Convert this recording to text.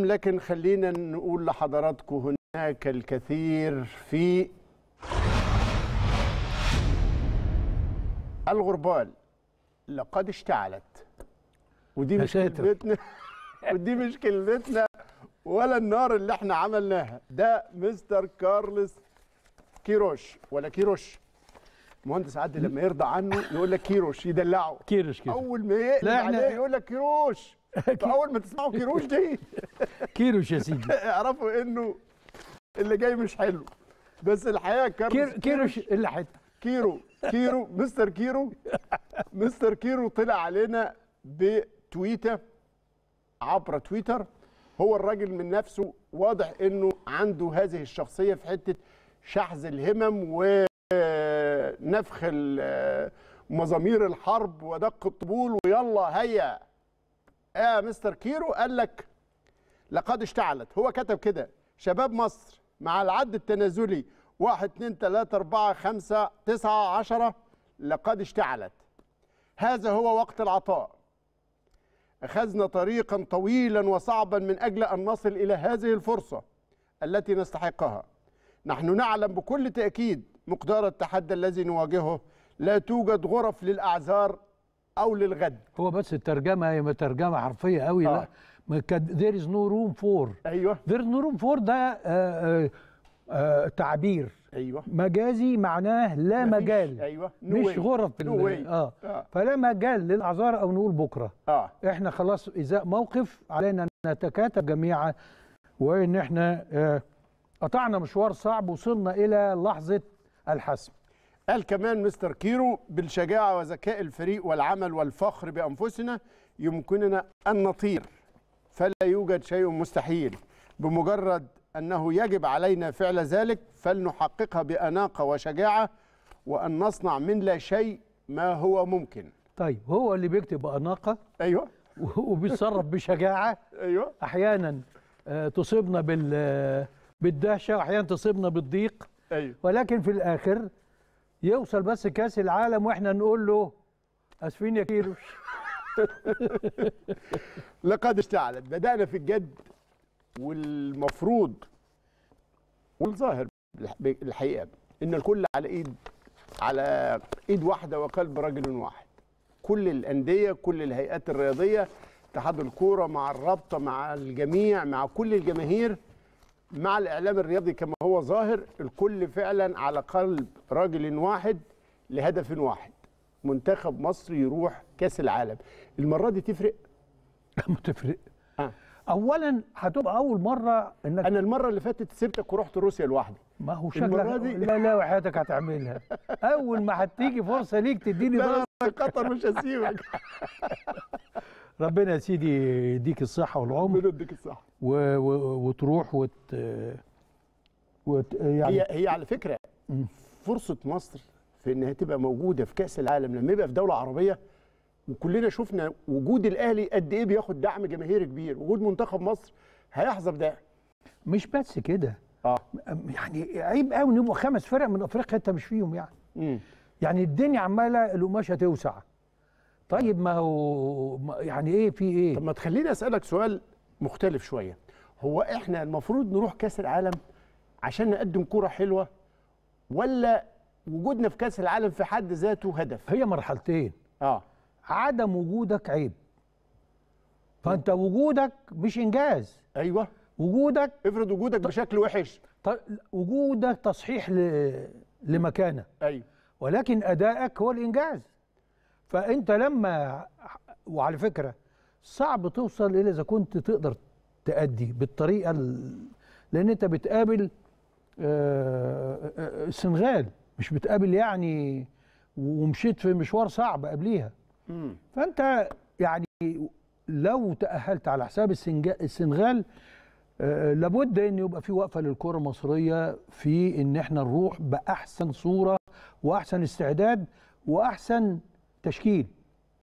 لكن خلينا نقول لحضراتكم هناك الكثير في الغربال لقد اشتعلت ودي مشكلتنا ودي مشكلتنا ولا النار اللي احنا عملناها ده مستر كارلس كيروش ولا كيروش مهندس عدلي لما يرضى عنه يقول لك كيروش يدلعه كيروش كيروش اول ما يقلب عليه يقول لك كيروش فاول ما تسمعوا كيروش دي كيروش يا سيدي اعرفوا انه اللي جاي مش حلو بس الحقيقه كير كيروش اللي حته كيرو كيرو مستر كيرو مستر كيرو طلع علينا بتويته عبر تويتر هو الراجل من نفسه واضح انه عنده هذه الشخصيه في حته شحذ الهمم ونفخ مزامير الحرب ودق الطبول ويلا هيا يا آه، مستر كيرو قال لك لقد اشتعلت هو كتب كده شباب مصر مع العد التنازلي 1 2 3 4 5 9 10 لقد اشتعلت هذا هو وقت العطاء أخذنا طريقا طويلا وصعبا من أجل أن نصل إلى هذه الفرصة التي نستحقها نحن نعلم بكل تأكيد مقدار التحدي الذي نواجهه لا توجد غرف للأعذار او للغد هو بس الترجمه هي ترجمه حرفيه قوي آه. لا ذير از نو روم فور ايوه ذير از نو روم فور ده آآ آه، آآ آه، آه، تعبير ايوه مجازي معناه لا مجال ايوه مش غرف no way. آه. اه فلا مجال للاعذار او نقول بكره اه احنا خلاص ازاء موقف علينا ان نتكاتف جميعا وان احنا قطعنا مشوار صعب وصلنا الى لحظه الحسم قال كمان مستر كيرو بالشجاعة وذكاء الفريق والعمل والفخر بأنفسنا يمكننا أن نطير فلا يوجد شيء مستحيل بمجرد أنه يجب علينا فعل ذلك فلنحققها بأناقة وشجاعة وأن نصنع من لا شيء ما هو ممكن طيب هو اللي بيكتب بأناقة أيوة وبيتصرف بشجاعة أيوة أحيانا آه، تصيبنا آه، بالدهشة وأحيانا تصيبنا بالضيق أيوة ولكن في الآخر يوصل بس كاس العالم واحنا نقول له اسفين يا كيروش لقد اشتعلت بدانا في الجد والمفروض والظاهر الحقيقه ان الكل على ايد على ايد واحده وقلب رجل واحد كل الانديه كل الهيئات الرياضيه اتحاد الكوره مع الرابطه مع الجميع مع كل الجماهير مع الاعلام الرياضي كما هو ظاهر الكل فعلا على قلب راجل واحد لهدف واحد منتخب مصر يروح كاس العالم المره دي تفرق ما تفرق آه. اولا هتبقى اول مره انك انا المره اللي فاتت سبتك ورحت روسيا لوحدي ما هو شكلك دي... لا لا وحياتك هتعملها اول ما هتيجي فرصه ليك تديني ضربه قطر مش هسيبك ربنا يا سيدي يديك الصحه والعمر ربنا يديك الصحه و... و... وتروح وت... وت... يعني هي هي على فكره فرصه مصر في انها تبقى موجوده في كاس العالم لما يبقى في دوله عربيه وكلنا شفنا وجود الاهلي قد ايه بياخد دعم جماهيري كبير وجود منتخب مصر هيحظى بده مش بس كده اه يعني عيب قوي نبقى خمس فرق من افريقيا انت مش فيهم يعني مم. يعني الدنيا عماله القماشه توسع طيب ما هو يعني ايه في ايه طب ما تخليني اسالك سؤال مختلف شويه هو احنا المفروض نروح كاس العالم عشان نقدم كره حلوه ولا وجودنا في كاس العالم في حد ذاته هدف هي مرحلتين اه عدم وجودك عيب فانت وجودك مش انجاز ايوه وجودك افرض وجودك ط... بشكل وحش ط... وجودك تصحيح ل... لمكانه ايوه ولكن ادائك هو الانجاز فانت لما وعلى فكره صعب توصل الى اذا كنت تقدر تأدي بالطريقه لان انت بتقابل آه، آه، آه، السنغال مش بتقابل يعني ومشيت في مشوار صعب قبليها فانت يعني لو تأهلت على حساب السنغال لابد ان يبقى في وقفه للكره المصريه في ان احنا نروح باحسن صوره واحسن استعداد واحسن تشكيل